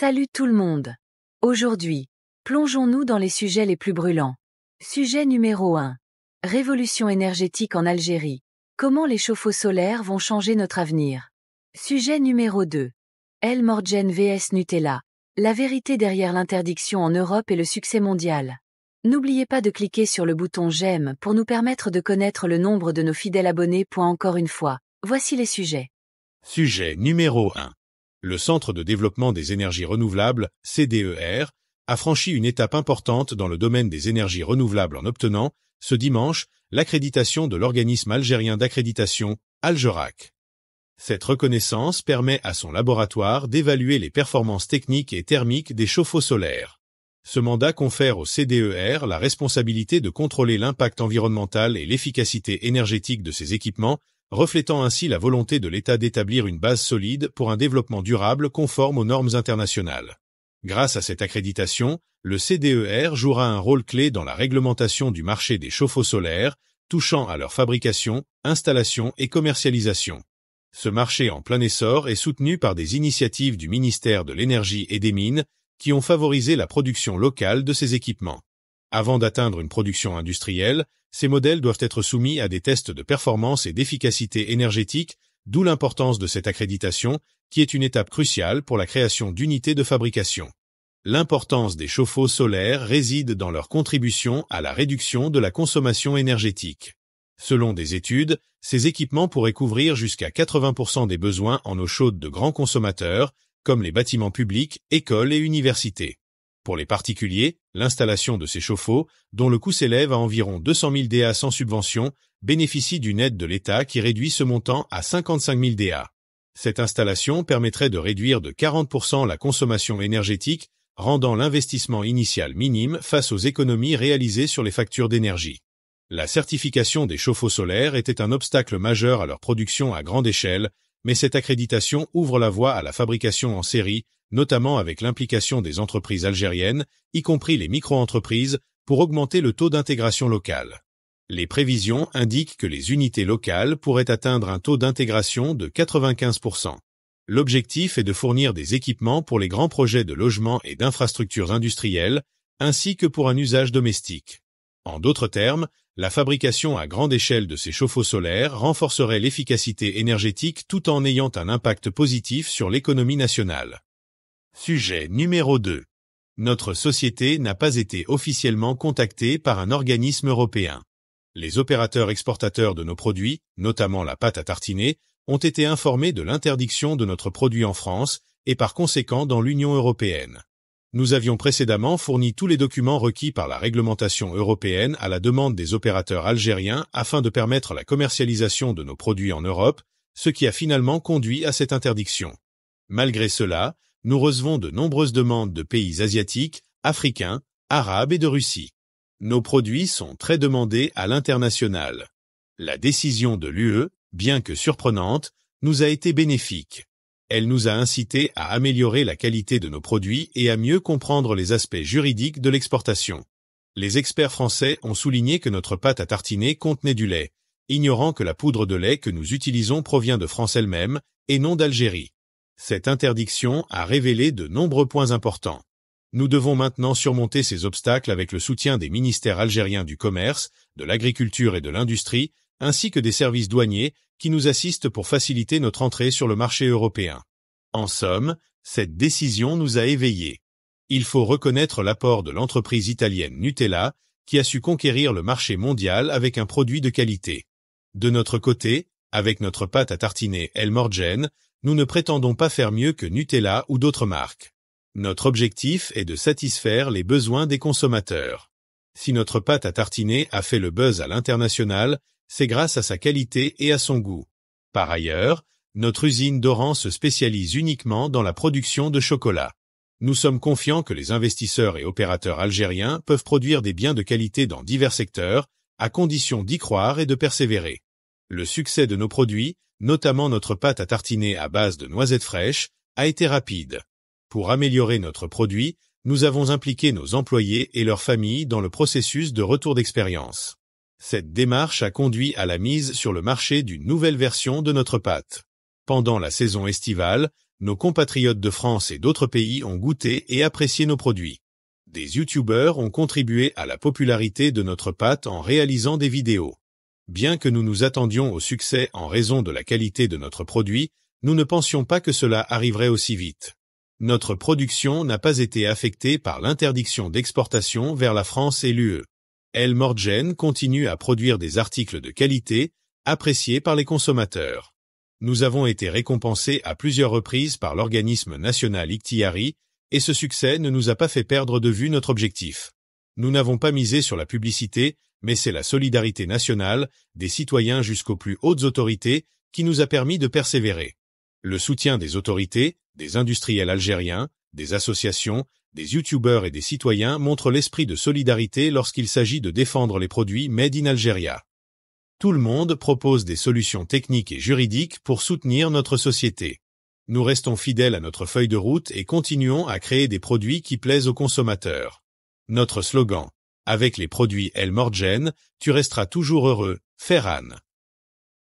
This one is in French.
Salut tout le monde. Aujourd'hui, plongeons-nous dans les sujets les plus brûlants. Sujet numéro 1. Révolution énergétique en Algérie. Comment les chauffe-eau solaires vont changer notre avenir. Sujet numéro 2. El Morgen vs Nutella. La vérité derrière l'interdiction en Europe et le succès mondial. N'oubliez pas de cliquer sur le bouton j'aime pour nous permettre de connaître le nombre de nos fidèles abonnés. Encore une fois, voici les sujets. Sujet numéro 1 le Centre de développement des énergies renouvelables, CDER, a franchi une étape importante dans le domaine des énergies renouvelables en obtenant, ce dimanche, l'accréditation de l'organisme algérien d'accréditation, Algerac. Cette reconnaissance permet à son laboratoire d'évaluer les performances techniques et thermiques des chauffe-eau solaires. Ce mandat confère au CDER la responsabilité de contrôler l'impact environnemental et l'efficacité énergétique de ses équipements, reflétant ainsi la volonté de l'État d'établir une base solide pour un développement durable conforme aux normes internationales. Grâce à cette accréditation, le CDER jouera un rôle clé dans la réglementation du marché des chauffe-eau solaires, touchant à leur fabrication, installation et commercialisation. Ce marché en plein essor est soutenu par des initiatives du ministère de l'Énergie et des Mines qui ont favorisé la production locale de ces équipements. Avant d'atteindre une production industrielle, ces modèles doivent être soumis à des tests de performance et d'efficacité énergétique, d'où l'importance de cette accréditation, qui est une étape cruciale pour la création d'unités de fabrication. L'importance des chauffe-eau solaires réside dans leur contribution à la réduction de la consommation énergétique. Selon des études, ces équipements pourraient couvrir jusqu'à 80% des besoins en eau chaude de grands consommateurs, comme les bâtiments publics, écoles et universités. Pour les particuliers, l'installation de ces chauffe-eau, dont le coût s'élève à environ 200 000 DA sans subvention, bénéficie d'une aide de l'État qui réduit ce montant à 55 000 DA. Cette installation permettrait de réduire de 40% la consommation énergétique, rendant l'investissement initial minime face aux économies réalisées sur les factures d'énergie. La certification des chauffe-eau solaires était un obstacle majeur à leur production à grande échelle, mais cette accréditation ouvre la voie à la fabrication en série, notamment avec l'implication des entreprises algériennes, y compris les micro-entreprises, pour augmenter le taux d'intégration locale. Les prévisions indiquent que les unités locales pourraient atteindre un taux d'intégration de 95%. L'objectif est de fournir des équipements pour les grands projets de logement et d'infrastructures industrielles, ainsi que pour un usage domestique. En d'autres termes, la fabrication à grande échelle de ces chauffe-eau solaires renforcerait l'efficacité énergétique tout en ayant un impact positif sur l'économie nationale. Sujet numéro 2. Notre société n'a pas été officiellement contactée par un organisme européen. Les opérateurs exportateurs de nos produits, notamment la pâte à tartiner, ont été informés de l'interdiction de notre produit en France et par conséquent dans l'Union européenne. Nous avions précédemment fourni tous les documents requis par la réglementation européenne à la demande des opérateurs algériens afin de permettre la commercialisation de nos produits en Europe, ce qui a finalement conduit à cette interdiction. Malgré cela, nous recevons de nombreuses demandes de pays asiatiques, africains, arabes et de Russie. Nos produits sont très demandés à l'international. La décision de l'UE, bien que surprenante, nous a été bénéfique. Elle nous a incités à améliorer la qualité de nos produits et à mieux comprendre les aspects juridiques de l'exportation. Les experts français ont souligné que notre pâte à tartiner contenait du lait, ignorant que la poudre de lait que nous utilisons provient de France elle-même et non d'Algérie cette interdiction a révélé de nombreux points importants. Nous devons maintenant surmonter ces obstacles avec le soutien des ministères algériens du commerce, de l'agriculture et de l'industrie, ainsi que des services douaniers qui nous assistent pour faciliter notre entrée sur le marché européen. En somme, cette décision nous a éveillés. Il faut reconnaître l'apport de l'entreprise italienne Nutella, qui a su conquérir le marché mondial avec un produit de qualité. De notre côté, avec notre pâte à tartiner El Morgen, nous ne prétendons pas faire mieux que Nutella ou d'autres marques. Notre objectif est de satisfaire les besoins des consommateurs. Si notre pâte à tartiner a fait le buzz à l'international, c'est grâce à sa qualité et à son goût. Par ailleurs, notre usine d'Oran se spécialise uniquement dans la production de chocolat. Nous sommes confiants que les investisseurs et opérateurs algériens peuvent produire des biens de qualité dans divers secteurs, à condition d'y croire et de persévérer. Le succès de nos produits notamment notre pâte à tartiner à base de noisettes fraîches, a été rapide. Pour améliorer notre produit, nous avons impliqué nos employés et leurs familles dans le processus de retour d'expérience. Cette démarche a conduit à la mise sur le marché d'une nouvelle version de notre pâte. Pendant la saison estivale, nos compatriotes de France et d'autres pays ont goûté et apprécié nos produits. Des youtubeurs ont contribué à la popularité de notre pâte en réalisant des vidéos. Bien que nous nous attendions au succès en raison de la qualité de notre produit, nous ne pensions pas que cela arriverait aussi vite. Notre production n'a pas été affectée par l'interdiction d'exportation vers la France et l'UE. El Morgen continue à produire des articles de qualité, appréciés par les consommateurs. Nous avons été récompensés à plusieurs reprises par l'organisme national Ictiari, et ce succès ne nous a pas fait perdre de vue notre objectif. Nous n'avons pas misé sur la publicité, mais c'est la solidarité nationale, des citoyens jusqu'aux plus hautes autorités, qui nous a permis de persévérer. Le soutien des autorités, des industriels algériens, des associations, des youtubeurs et des citoyens montre l'esprit de solidarité lorsqu'il s'agit de défendre les produits made in Algeria. Tout le monde propose des solutions techniques et juridiques pour soutenir notre société. Nous restons fidèles à notre feuille de route et continuons à créer des produits qui plaisent aux consommateurs. Notre slogan. Avec les produits El Morgen, tu resteras toujours heureux, Ferran.